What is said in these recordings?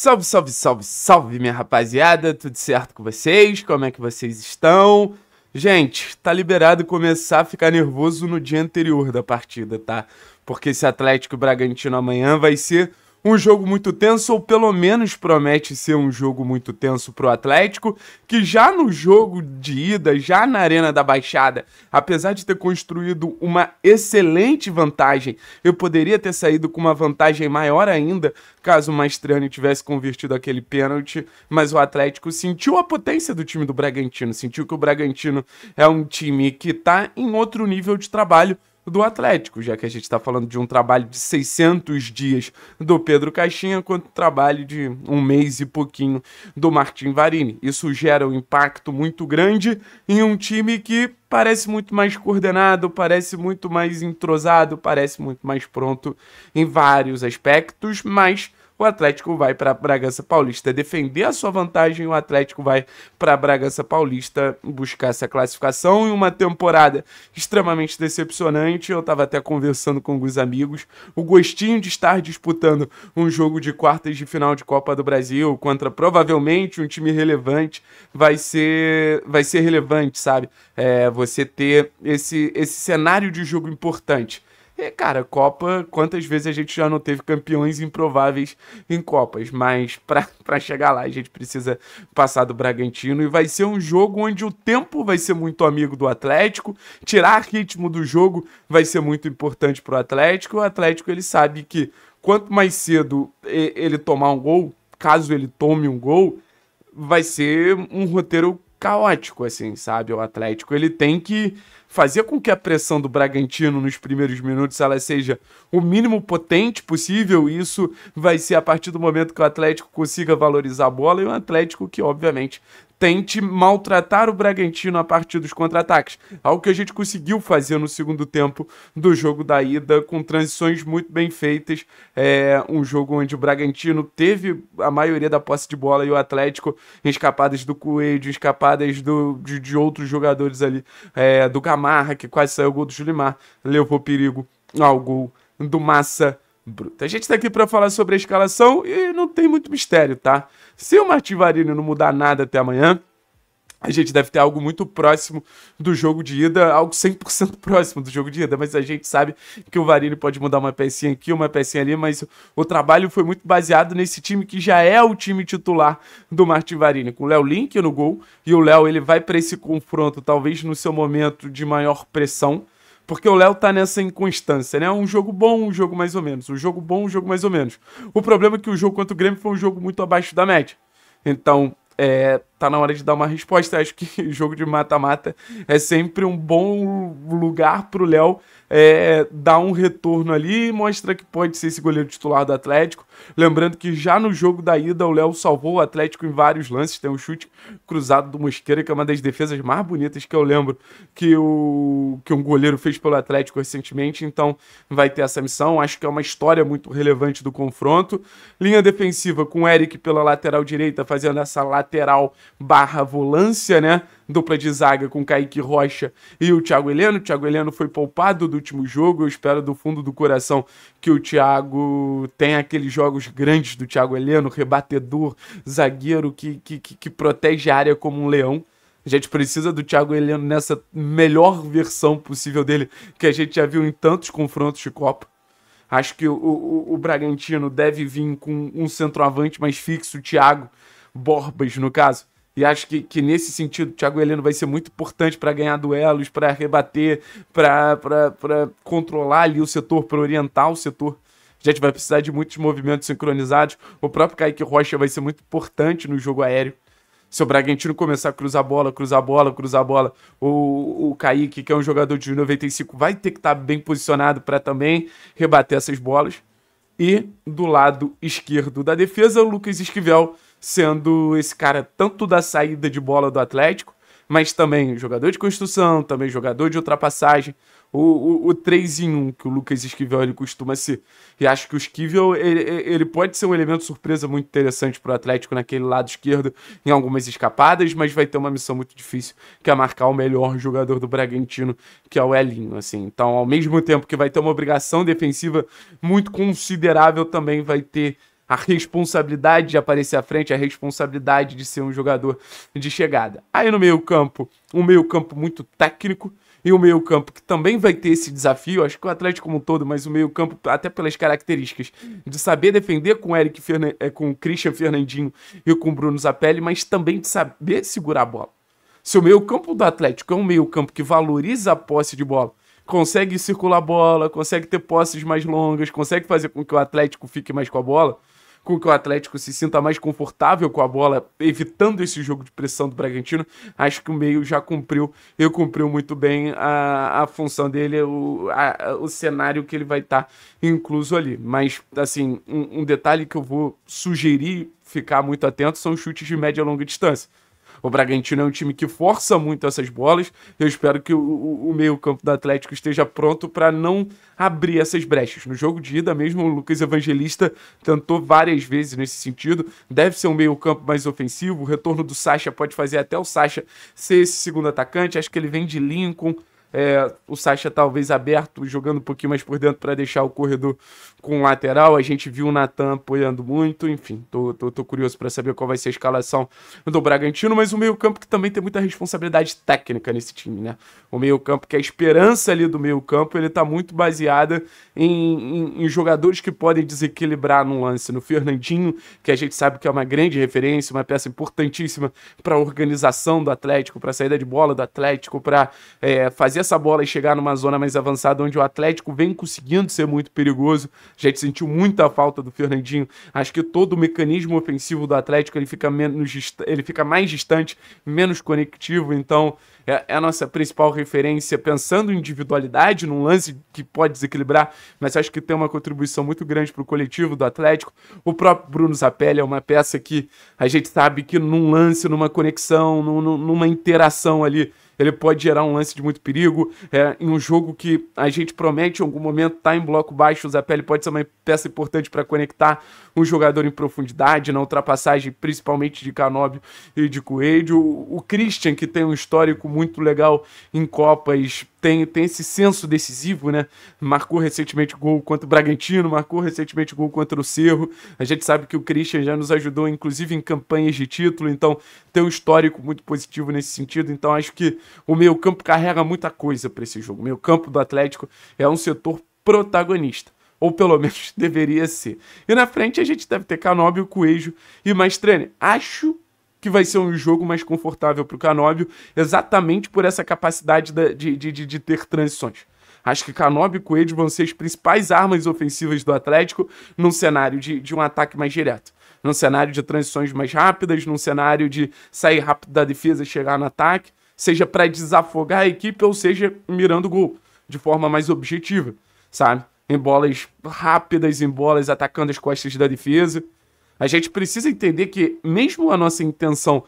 Salve, salve, salve, salve, minha rapaziada, tudo certo com vocês? Como é que vocês estão? Gente, tá liberado começar a ficar nervoso no dia anterior da partida, tá? Porque esse Atlético Bragantino amanhã vai ser um jogo muito tenso, ou pelo menos promete ser um jogo muito tenso para o Atlético, que já no jogo de ida, já na Arena da Baixada, apesar de ter construído uma excelente vantagem, eu poderia ter saído com uma vantagem maior ainda caso o Maestrani tivesse convertido aquele pênalti, mas o Atlético sentiu a potência do time do Bragantino, sentiu que o Bragantino é um time que está em outro nível de trabalho do Atlético, já que a gente está falando de um trabalho de 600 dias do Pedro Caixinha, quanto trabalho de um mês e pouquinho do Martin Varini. Isso gera um impacto muito grande em um time que parece muito mais coordenado, parece muito mais entrosado, parece muito mais pronto em vários aspectos, mas o Atlético vai para Bragança Paulista defender a sua vantagem, o Atlético vai para Bragança Paulista buscar essa classificação em uma temporada extremamente decepcionante. Eu estava até conversando com alguns amigos, o gostinho de estar disputando um jogo de quartas de final de Copa do Brasil contra provavelmente um time relevante vai ser vai ser relevante, sabe? É, você ter esse esse cenário de jogo importante. E, é, cara, Copa, quantas vezes a gente já não teve campeões improváveis em Copas? Mas para chegar lá, a gente precisa passar do Bragantino. E vai ser um jogo onde o tempo vai ser muito amigo do Atlético. Tirar ritmo do jogo vai ser muito importante para o Atlético. O Atlético ele sabe que quanto mais cedo ele tomar um gol, caso ele tome um gol, vai ser um roteiro caótico, assim, sabe? O Atlético ele tem que fazer com que a pressão do Bragantino nos primeiros minutos ela seja o mínimo potente possível. E isso vai ser a partir do momento que o Atlético consiga valorizar a bola e o Atlético que, obviamente, tente maltratar o Bragantino a partir dos contra-ataques. Algo que a gente conseguiu fazer no segundo tempo do jogo da ida, com transições muito bem feitas. É um jogo onde o Bragantino teve a maioria da posse de bola e o Atlético escapadas do Coelho, escapadas do, de, de outros jogadores ali, é, do Gamarra, que quase saiu o gol do Julimar, levou perigo ao gol do Massa bruta. A gente está aqui para falar sobre a escalação e não tem muito mistério, tá? Se o Martivarini não mudar nada até amanhã, a gente deve ter algo muito próximo do jogo de ida, algo 100% próximo do jogo de ida, mas a gente sabe que o Varini pode mudar uma pecinha aqui, uma pecinha ali, mas o trabalho foi muito baseado nesse time que já é o time titular do Martin Varini, com o Léo Link no gol, e o Léo ele vai para esse confronto, talvez no seu momento de maior pressão, porque o Léo tá nessa inconstância, né? Um jogo bom, um jogo mais ou menos. Um jogo bom, um jogo mais ou menos. O problema é que o jogo contra o Grêmio foi um jogo muito abaixo da média. Então, é, tá na hora de dar uma resposta. Acho que jogo de mata-mata é sempre um bom lugar pro Léo é, dar um retorno ali e mostra que pode ser esse goleiro titular do Atlético. Lembrando que já no jogo da ida, o Léo salvou o Atlético em vários lances. Tem um chute cruzado do Mosqueira, que é uma das defesas mais bonitas que eu lembro que, o, que um goleiro fez pelo Atlético recentemente. Então vai ter essa missão. Acho que é uma história muito relevante do confronto. Linha defensiva com o Eric pela lateral direita, fazendo essa lateral barra volância, né? Dupla de zaga com Kaique Rocha e o Thiago Heleno. O Thiago Heleno foi poupado do último jogo. Eu espero do fundo do coração que o Thiago tenha aqueles jogos grandes do Thiago Heleno, rebatedor, zagueiro que, que, que, que protege a área como um leão. A gente precisa do Thiago Heleno nessa melhor versão possível dele que a gente já viu em tantos confrontos de Copa. Acho que o, o, o Bragantino deve vir com um centroavante mais fixo, o Thiago Borbas, no caso. E acho que, que nesse sentido, o Thiago Heleno vai ser muito importante para ganhar duelos, para rebater, para controlar ali o setor, para orientar o setor. A gente vai precisar de muitos movimentos sincronizados. O próprio Kaique Rocha vai ser muito importante no jogo aéreo. Se o Bragantino começar a cruzar a bola, cruzar a bola, cruzar a bola, o, o Kaique, que é um jogador de 95, vai ter que estar tá bem posicionado para também rebater essas bolas. E do lado esquerdo da defesa, o Lucas Esquivel, sendo esse cara tanto da saída de bola do Atlético, mas também jogador de construção, também jogador de ultrapassagem. O, o, o 3 em 1 que o Lucas Esquivel ele costuma ser. E acho que o Esquivel ele, ele pode ser um elemento surpresa muito interessante para o Atlético naquele lado esquerdo, em algumas escapadas, mas vai ter uma missão muito difícil, que é marcar o melhor jogador do Bragantino, que é o Elinho. Assim. Então, ao mesmo tempo que vai ter uma obrigação defensiva muito considerável, também vai ter a responsabilidade de aparecer à frente, a responsabilidade de ser um jogador de chegada. Aí no meio-campo, um meio-campo muito técnico e um meio-campo que também vai ter esse desafio, acho que o Atlético como um todo, mas o meio-campo até pelas características de saber defender com Eric Ferne eh, com o Christian Fernandinho e com o Bruno Zapelli, mas também de saber segurar a bola. Se o meio-campo do Atlético é um meio-campo que valoriza a posse de bola, consegue circular a bola, consegue ter posses mais longas, consegue fazer com que o Atlético fique mais com a bola, com que o Atlético se sinta mais confortável com a bola, evitando esse jogo de pressão do Bragantino. Acho que o meio já cumpriu e cumpriu muito bem a, a função dele, o, a, o cenário que ele vai estar tá incluso ali. Mas, assim, um, um detalhe que eu vou sugerir ficar muito atento são chutes de média e longa distância. O Bragantino é um time que força muito essas bolas. Eu espero que o, o, meio-campo do Atlético esteja pronto para não abrir essas brechas. No jogo de ida, mesmo o Lucas Evangelista tentou várias vezes nesse sentido. Deve ser um meio-campo mais ofensivo. O retorno do Sacha pode fazer até o Sacha ser esse segundo atacante. Acho que ele vem de Lincoln. É, o Sacha talvez aberto, jogando um pouquinho mais por dentro para deixar o corredor com o lateral. A gente viu o Natan apoiando muito, enfim, tô, tô, tô curioso para saber qual vai ser a escalação do Bragantino, mas o meio-campo que também tem muita responsabilidade técnica nesse time, né? O meio-campo, que é a esperança ali do meio-campo, ele tá muito baseada em, em, em jogadores que podem desequilibrar no lance. No Fernandinho, que a gente sabe que é uma grande referência, uma peça importantíssima para a organização do Atlético, para a saída de bola do Atlético, para é, fazer essa bola e chegar numa zona mais avançada onde o Atlético vem conseguindo ser muito perigoso. A gente sentiu muita falta do Fernandinho. Acho que todo o mecanismo ofensivo do Atlético ele fica menos ele fica mais distante, menos conectivo, então é, é a nossa principal referência pensando em individualidade, num lance que pode desequilibrar, mas acho que tem uma contribuição muito grande para o coletivo do Atlético. O próprio Bruno Zapelli é uma peça que a gente sabe que num lance, numa conexão, num, numa interação ali, ele pode gerar um lance de muito perigo. É, em um jogo que a gente promete em algum momento tá em bloco baixo, o Zapelli pode ser uma peça importante para conectar um jogador em profundidade, na ultrapassagem principalmente de Canóbio e de Coelho. O, o Christian, que tem um histórico muito legal em Copas, tem, tem esse senso decisivo, né? Marcou recentemente gol contra o Bragantino, marcou recentemente gol contra o Cerro. A gente sabe que o Christian já nos ajudou, inclusive, em campanhas de título, então tem um histórico muito positivo nesse sentido. Então acho que o meio-campo carrega muita coisa para esse jogo. O meio-campo do Atlético é um setor protagonista. Ou pelo menos deveria ser. E na frente a gente deve ter o Coelho e Maestrani. Acho que vai ser um jogo mais confortável para o Canóbio, exatamente por essa capacidade de, de, de, de ter transições. Acho que Canóbio e Coelho vão ser as principais armas ofensivas do Atlético num cenário de, de um ataque mais direto. Num cenário de transições mais rápidas, num cenário de sair rápido da defesa e chegar no ataque, seja para desafogar a equipe ou seja mirando o gol de forma mais objetiva, sabe? Em bolas rápidas, em bolas atacando as costas da defesa. A gente precisa entender que, mesmo a nossa intenção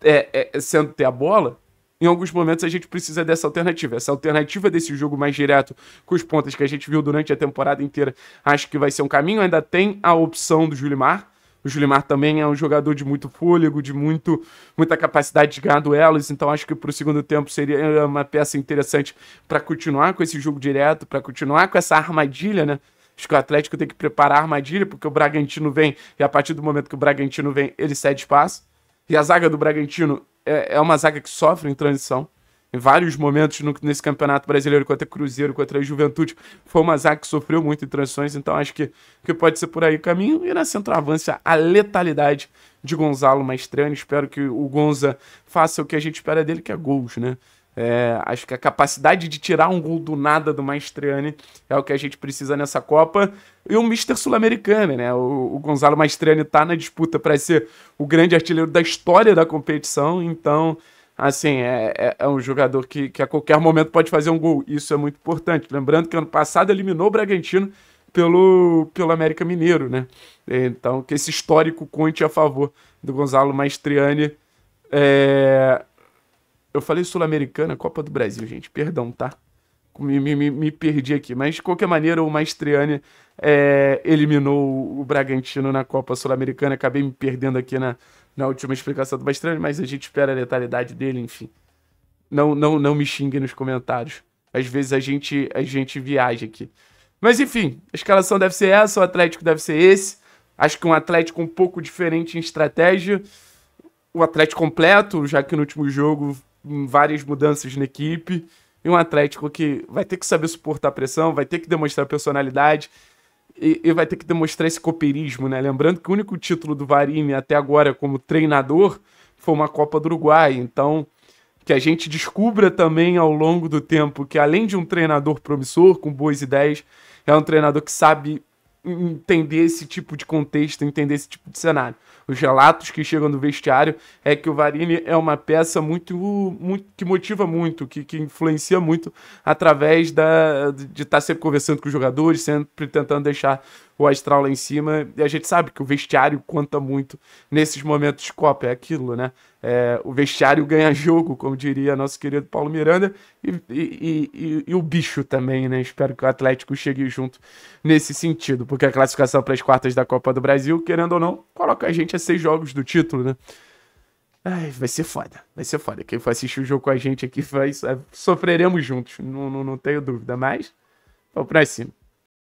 é, é, é, sendo ter a bola, em alguns momentos a gente precisa dessa alternativa. Essa alternativa desse jogo mais direto com os pontas que a gente viu durante a temporada inteira, acho que vai ser um caminho. Ainda tem a opção do Julimar. O Julimar também é um jogador de muito fôlego, de muito, muita capacidade de ganhar duelos, então acho que para o segundo tempo seria uma peça interessante para continuar com esse jogo direto, para continuar com essa armadilha, né? Acho que o Atlético tem que preparar a armadilha, porque o Bragantino vem, e a partir do momento que o Bragantino vem, ele cede espaço. E a zaga do Bragantino é, é uma zaga que sofre em transição. Em vários momentos no, nesse campeonato brasileiro, contra Cruzeiro, contra a Juventude, foi uma zaga que sofreu muito em transições, então acho que, que pode ser por aí o caminho. E na centroavância, a letalidade de Gonzalo Maestrani. Espero que o Gonza faça o que a gente espera dele, que é gols, né? É, acho que a capacidade de tirar um gol do nada do Maestriani é o que a gente precisa nessa Copa. E o Mister Sul-Americano, né? O, o Gonzalo Maestriani está na disputa para ser o grande artilheiro da história da competição. Então, assim, é, é, é um jogador que, que a qualquer momento pode fazer um gol. Isso é muito importante. Lembrando que ano passado eliminou o Bragantino pelo, pelo América Mineiro, né? Então, que esse histórico conte a favor do Gonzalo Maestriani. É, eu falei Sul-Americana, Copa do Brasil, gente. Perdão, tá? Me, me, me, perdi aqui. Mas, de qualquer maneira, o Maestriani é, eliminou o Bragantino na Copa Sul-Americana. Acabei me perdendo aqui na, na última explicação do Maestriani, mas a gente espera a letalidade dele, enfim. Não, não, não me xingue nos comentários. Às vezes a gente, a gente viaja aqui. Mas, enfim, a escalação deve ser essa, o Atlético deve ser esse. Acho que um Atlético um pouco diferente em estratégia. O Atlético completo, já que no último jogo várias mudanças na equipe. E um Atlético que vai ter que saber suportar a pressão, vai ter que demonstrar personalidade e, e vai ter que demonstrar esse copeirismo, né? Lembrando que o único título do Varini até agora como treinador foi uma Copa do Uruguai. Então, que a gente descubra também ao longo do tempo que, além de um treinador promissor, com boas ideias, é um treinador que sabe entender esse tipo de contexto, entender esse tipo de cenário. Os relatos que chegam do vestiário é que o Varini é uma peça muito, muito que motiva muito, que, que influencia muito através da, de estar tá sempre conversando com os jogadores, sempre tentando deixar o astral lá em cima. E a gente sabe que o vestiário conta muito nesses momentos de Copa, é aquilo, né? É, o vestiário ganha jogo, como diria nosso querido Paulo Miranda, e, e, e, e, o bicho também, né? Espero que o Atlético chegue junto nesse sentido, porque a classificação para as quartas da Copa do Brasil, querendo ou não, coloca a gente a seis jogos do título, né? Ai, vai ser foda, vai ser foda. Quem for assistir o jogo com a gente aqui vai é, sofreremos juntos, não, não, não tenho dúvida, mas vamos pra cima.